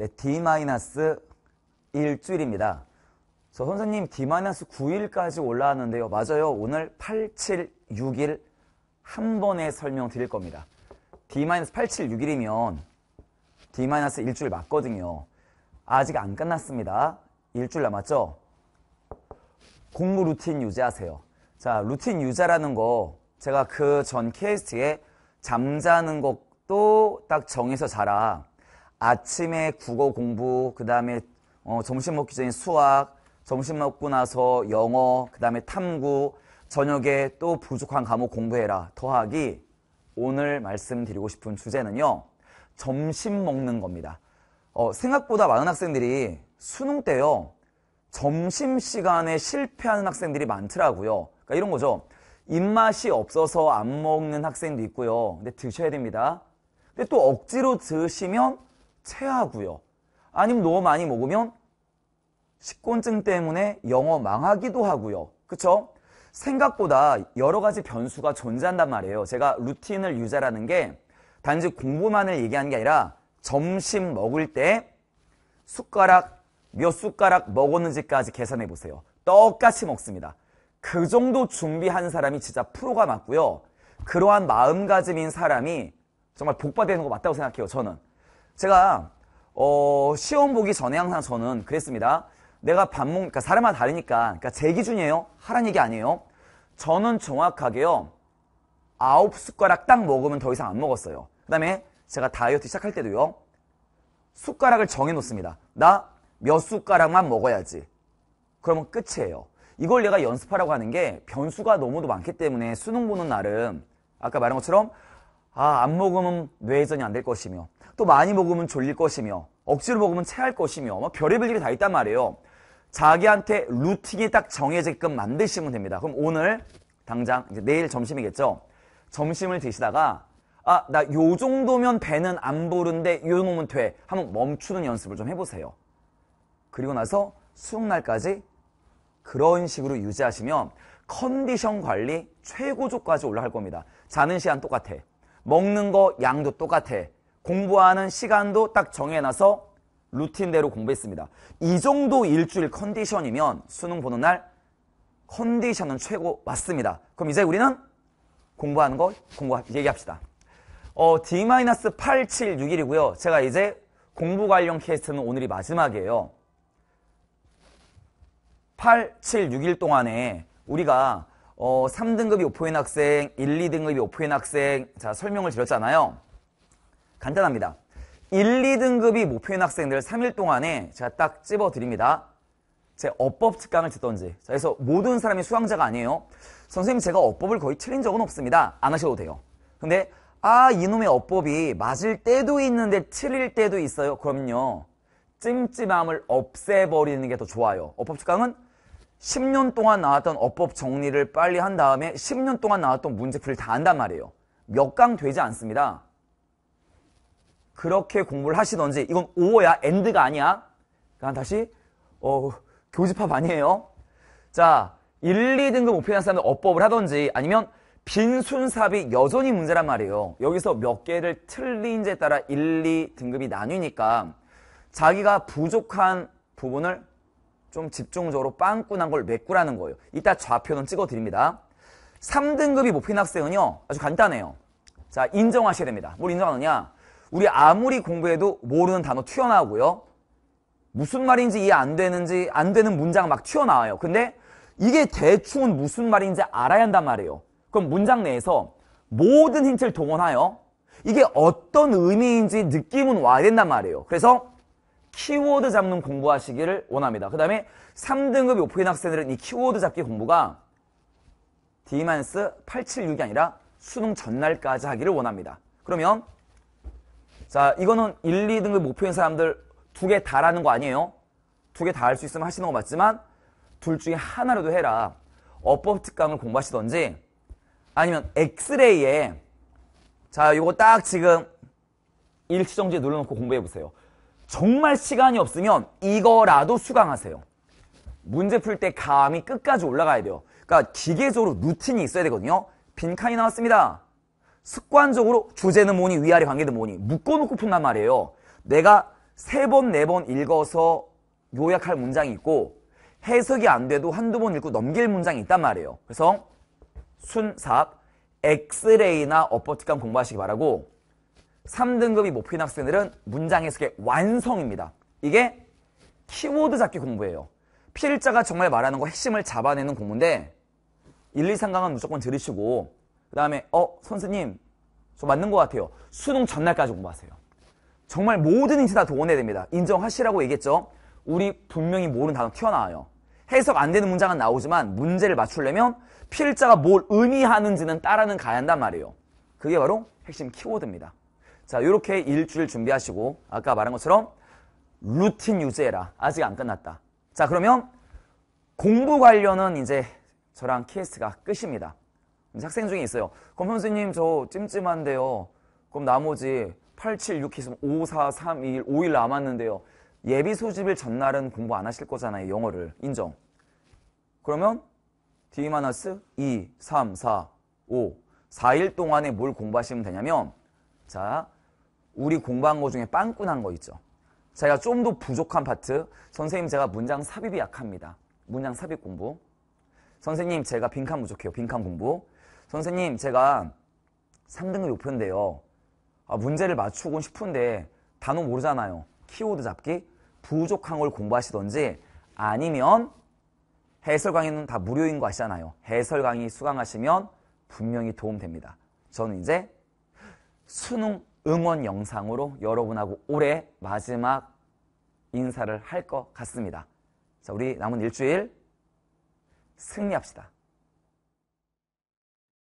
네, D-일주일입니다. 저 선생님 D-9일까지 올라왔는데요. 맞아요. 오늘 8, 7, 6일 한 번에 설명드릴 겁니다. D-8, 7, 6일이면 D-1주일 맞거든요. 아직 안 끝났습니다. 일주일 남았죠? 공부 루틴 유지하세요. 자, 루틴 유지라는 거 제가 그 전케이스에 잠자는 것도 딱 정해서 자라. 아침에 국어 공부, 그 다음에 어, 점심 먹기 전에 수학, 점심 먹고 나서 영어, 그 다음에 탐구, 저녁에 또 부족한 과목 공부해라 더하기 오늘 말씀드리고 싶은 주제는요. 점심 먹는 겁니다. 어, 생각보다 많은 학생들이 수능 때요. 점심시간에 실패하는 학생들이 많더라고요. 그러니까 이런 거죠. 입맛이 없어서 안 먹는 학생도 있고요. 근데 드셔야 됩니다. 근데 또 억지로 드시면 체하고요. 아니면 너무 많이 먹으면 식곤증 때문에 영어 망하기도 하고요. 그쵸? 생각보다 여러 가지 변수가 존재한단 말이에요. 제가 루틴을 유지하라는 게 단지 공부만을 얘기하는 게 아니라 점심 먹을 때 숟가락 몇 숟가락 먹었는지까지 계산해 보세요. 똑같이 먹습니다. 그 정도 준비한 사람이 진짜 프로가 맞고요. 그러한 마음가짐인 사람이 정말 복받되는 거 맞다고 생각해요. 저는. 제가 어, 시험 보기 전에 항상 저는 그랬습니다. 내가 밥 먹, 그러니까 사람마다 다르니까, 그러니까 제 기준이에요. 하란 얘기 아니에요. 저는 정확하게요. 아홉 숟가락 딱 먹으면 더 이상 안 먹었어요. 그 다음에 제가 다이어트 시작할 때도요. 숟가락을 정해놓습니다. 나 몇 숟가락만 먹어야지. 그러면 끝이에요. 이걸 내가 연습하라고 하는 게 변수가 너무도 많기 때문에 수능 보는 날은 아까 말한 것처럼 아, 안 먹으면 뇌회전이 안 될 것이며 또 많이 먹으면 졸릴 것이며 억지로 먹으면 체할 것이며 막 뭐 별의별 일이 다 있단 말이에요. 자기한테 루틴이 딱 정해지게끔 만드시면 됩니다. 그럼 오늘 당장 이제 내일 점심이겠죠. 점심을 드시다가 아 나 요 정도면 배는 안 부른데 요 놈은 돼 한번 멈추는 연습을 좀 해보세요. 그리고 나서 수능날까지 그런 식으로 유지하시면 컨디션 관리 최고조까지 올라갈 겁니다. 자는 시간 똑같아. 먹는 거 양도 똑같아. 공부하는 시간도 딱 정해놔서 루틴대로 공부했습니다. 이 정도 일주일 컨디션이면 수능 보는 날 컨디션은 최고 맞습니다. 그럼 이제 우리는 공부하는 걸 공부 얘기합시다. 어, d 8 7 6 1이고요 제가 이제 공부 관련 캐스트는 오늘이 마지막이에요. 8, 7, 6일 동안에 우리가 어, 3등급이 오프인 학생, 1, 2등급이 오프인 학생 자 설명을 드렸잖아요. 간단합니다. 1, 2등급이 목표인 학생들 3일 동안에 제가 딱 찝어드립니다. 제 어법 특강을 듣던지 그래서 모든 사람이 수강자가 아니에요. 선생님 제가 어법을 거의 틀린 적은 없습니다. 안 하셔도 돼요. 근데 아 이놈의 어법이 맞을 때도 있는데 틀릴 때도 있어요. 그럼요. 찜찜함을 없애버리는 게 더 좋아요. 어법 특강은 10년 동안 나왔던 어법 정리를 빨리 한 다음에 10년 동안 나왔던 문제풀이를 다 한단 말이에요. 몇 강 되지 않습니다. 그렇게 공부를 하시던지 이건 오어야 엔드가 아니야. 그러 다시 어, 교집합 아니에요. 자, 1, 2등급 목표인 사람들 어법을 하던지 아니면 빈순삽이 여전히 문제란 말이에요. 여기서 몇 개를 틀린지에 따라 1, 2등급이 나뉘니까 자기가 부족한 부분을 좀 집중적으로 빵꾸난 걸 메꾸라는 거예요. 이따 좌표는 찍어드립니다. 3등급이 목표인 학생은요. 아주 간단해요. 자, 인정하셔야 됩니다. 뭘 인정하느냐. 우리 아무리 공부해도 모르는 단어 튀어나오고요. 무슨 말인지 이해 안 되는지 안 되는 문장 막 튀어나와요. 근데 이게 대충은 무슨 말인지 알아야 한단 말이에요. 그럼 문장 내에서 모든 힌트를 동원하여 이게 어떤 의미인지 느낌은 와야 된단 말이에요. 그래서 키워드 잡는 공부하시기를 원합니다. 그 다음에 3등급 요포인 학생들은 이 키워드 잡기 공부가 D-876이 아니라 수능 전날까지 하기를 원합니다. 그러면 자, 이거는 1, 2등급 목표인 사람들 두 개 다라는 거 아니에요? 두 개 다 할 수 있으면 하시는 거 맞지만 둘 중에 하나라도 해라. 어법 특강을 공부하시던지 아니면 엑스레이에 자, 요거 딱 지금 일시정지 눌러놓고 공부해보세요. 정말 시간이 없으면 이거라도 수강하세요. 문제 풀 때 감이 끝까지 올라가야 돼요. 그러니까 기계적으로 루틴이 있어야 되거든요. 빈칸이 나왔습니다. 습관적으로 주제는 뭐니 위아래 관계는 뭐니 묶어놓고 푼단 말이에요. 내가 세 번, 네 번 읽어서 요약할 문장이 있고 해석이 안 돼도 한두 번 읽고 넘길 문장이 있단 말이에요. 그래서 순삽, 엑스레이나 어퍼티감 공부하시기 바라고 3등급이 목표인 학생들은 문장 해석의 완성입니다. 이게 키워드 잡기 공부예요. 필자가 정말 말하는 거 핵심을 잡아내는 공부인데 1, 2, 3강은 무조건 들으시고 그 다음에 어 선생님 저 맞는 것 같아요. 수능 전날까지 공부하세요. 정말 모든 인체 다 동원해야 됩니다. 인정하시라고 얘기했죠. 우리 분명히 모르는 단어 튀어나와요. 해석 안 되는 문장은 나오지만 문제를 맞추려면 필자가 뭘 의미하는지는 따라는 가야 한단 말이에요. 그게 바로 핵심 키워드입니다. 자 이렇게 일주일 준비하시고 아까 말한 것처럼 루틴 유지해라. 아직 안 끝났다. 자 그러면 공부 관련은 이제 저랑 케이스가 끝입니다. 학생 중에 있어요. 그럼 선생님 저 찜찜한데요. 그럼 나머지 8, 7, 6했으 5, 4, 3, 2, 1, 5일 남았는데요. 예비 소집일 전날은 공부 안 하실 거잖아요. 영어를. 인정. 그러면 D-2, 3, 4, 5. 4일 동안에 뭘 공부하시면 되냐면 자, 우리 공부한 거 중에 빵꾸난 거 있죠. 제가 좀 더 부족한 파트. 선생님 제가 문장 삽입이 약합니다. 문장 삽입 공부. 선생님 제가 빈칸 부족해요. 빈칸 공부. 선생님 제가 3등급 목표인데요. 아, 문제를 맞추고 싶은데 단어 모르잖아요. 키워드 잡기, 부족한 걸 공부하시던지 아니면 해설 강의는 다 무료인 거 아시잖아요. 해설 강의 수강하시면 분명히 도움됩니다. 저는 이제 수능 응원 영상으로 여러분하고 올해 마지막 인사를 할 것 같습니다. 자, 우리 남은 일주일 승리합시다.